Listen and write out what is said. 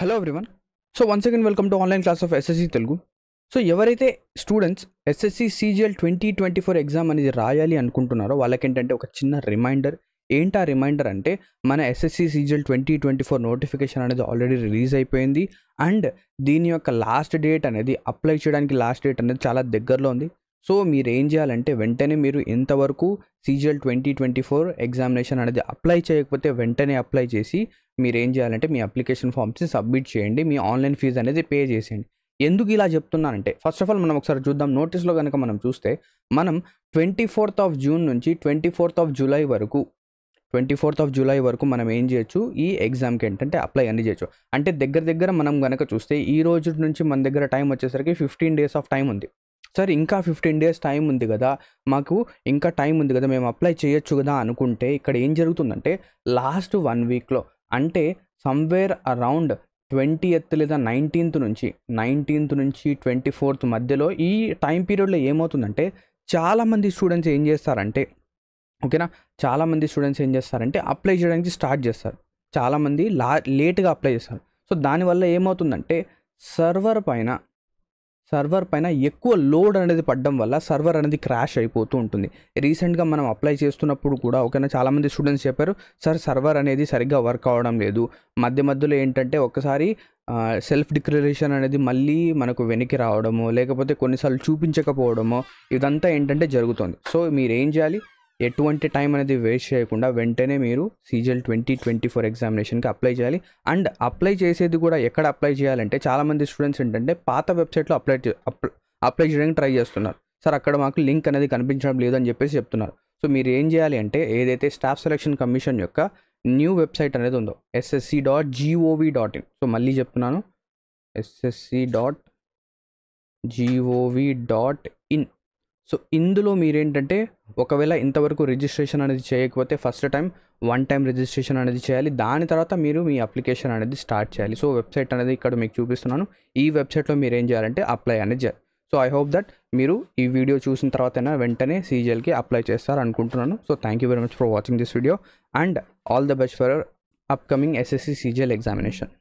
hello everyone so once again welcome to online class of SSC Telugu so ఎవరైతే students SSC CGL twenty twenty four exam అనేది రాయాలి అనుకుంటున్నారో వాళ్ళకేంటంటే ఒక చిన్న రిమైండర్ ఏంటి ఆ రిమైండర్ అంటే మన SSC CGL twenty twenty four notification అనేది ఆల్రెడీ రిలీజ్ అయిపోయింది అండ్ దీని యొక్క లాస్ట్ డేట్ అనేది అప్లై చేయడానికి లాస్ట్ డేట్ అనేది చాలా దగ్గరలో ఉంది సో మీరు ఏం చేయాలంటే వెంటనే మీరు ఎంతవరకు CGL twenty twenty four examination అనేది అప్లై చేయకపోతే వెంటనే అప్లై చేసి మీరు ఏం చేయాలంటే మీ అప్లికేషన్ ఫామ్స్ సబ్మిట్ చేయండి మీ ఆన్లైన్ ఫీజు అనేది పే చేసేయండి ఎందుకు ఇలా చెప్తున్నానంటే ఫస్ట్ ఆఫ్ ఆల్ మనం ఒకసారి చూద్దాం నోటీస్లో కనుక మనం చూస్తే మనం ట్వంటీ ఫోర్త్ ఆఫ్ జూన్ నుంచి ట్వంటీ ఫోర్త్ ఆఫ్ జూలై వరకు ట్వంటీ ఫోర్త్ ఆఫ్ జూలై వరకు మనం ఏం చేయొచ్చు ఈ ఎగ్జామ్కి ఏంటంటే అప్లై అన్ని చేయొచ్చు అంటే దగ్గర దగ్గర మనం కనుక చూస్తే ఈ రోజు నుంచి మన దగ్గర టైం వచ్చేసరికి ఫిఫ్టీన్ డేస్ ఆఫ్ టైం ఉంది సార్ ఇంకా ఫిఫ్టీన్ డేస్ టైం ఉంది కదా మాకు ఇంకా టైం ఉంది కదా మేము అప్లై చేయొచ్చు కదా అనుకుంటే ఇక్కడ ఏం జరుగుతుందంటే లాస్ట్ వన్ వీక్లో అంటే సమ్వేర్ అరౌండ్ ట్వంటీ ఎయిత్ లేదా నైన్టీన్త్ నుంచి నైన్టీన్త్ నుంచి ట్వంటీ ఫోర్త్ మధ్యలో ఈ టైం పీరియడ్లో ఏమవుతుందంటే చాలామంది స్టూడెంట్స్ ఏం చేస్తారంటే ఓకేనా చాలామంది స్టూడెంట్స్ ఏం చేస్తారంటే అప్లై చేయడానికి స్టార్ట్ చేస్తారు చాలామంది లా లేట్గా అప్లై చేస్తారు సో దానివల్ల ఏమవుతుందంటే సర్వర్ పైన సర్వర్ పైన ఎక్కువ లోడ్ అనేది పడడం వల్ల సర్వర్ అనేది క్రాష్ అయిపోతూ ఉంటుంది రీసెంట్గా మనం అప్లై చేస్తున్నప్పుడు కూడా ఓకేనా చాలామంది స్టూడెంట్స్ చెప్పారు సార్ సర్వర్ అనేది సరిగ్గా వర్క్ అవ్వడం లేదు మధ్య మధ్యలో ఏంటంటే ఒకసారి సెల్ఫ్ డిక్లరేషన్ అనేది మళ్ళీ మనకు వెనక్కి రావడము లేకపోతే కొన్నిసార్లు చూపించకపోవడము ఇదంతా ఏంటంటే జరుగుతుంది సో మీరు ఏం చేయాలి ఎటువంటి టైం అనేది వేస్ట్ చేయకుండా వెంటనే మీరు సీజల్ ట్వంటీ ట్వంటీ ఫోర్ ఎగ్జామినేషన్కి అప్లై చేయాలి అండ్ అప్లై చేసేది కూడా ఎక్కడ అప్లై చేయాలంటే చాలామంది స్టూడెంట్స్ ఏంటంటే పాత వెబ్సైట్లో అప్లై అప్లై చేయడానికి ట్రై చేస్తున్నారు సార్ అక్కడ మాకు లింక్ అనేది కనిపించడం లేదని చెప్పేసి చెప్తున్నారు సో మీరు ఏం చేయాలి అంటే ఏదైతే స్టాఫ్ సెలక్షన్ కమిషన్ యొక్క న్యూ వెబ్సైట్ అనేది ఉందో SSC dot gov dot in so మళ్ళీ చెప్తున్నాను SSC dot gov dot so ఇందులో మీరేంటంటే ఒకవేళ ఇంతవరకు రిజిస్ట్రేషన్ అనేది చేయకపోతే first time one time registration అనేది చేయాలి దాని తర్వాత మీరు మీ అప్లికేషన్ అనేది స్టార్ట్ చేయాలి సో వెబ్సైట్ అనేది ఇక్కడ మీకు చూపిస్తున్నాను ఈ వెబ్సైట్లో మీరు ఏం చేయాలంటే అప్లై అనేది చేయాలి సో ఐ హోప్ దట్ మీరు ఈ వీడియో చూసిన తర్వాత వెంటనే సీజీఎల్కి అప్లై చేస్తారు అనుకుంటున్నాను so thank you very much for watching this video and all the best for upcoming SSC CGL examination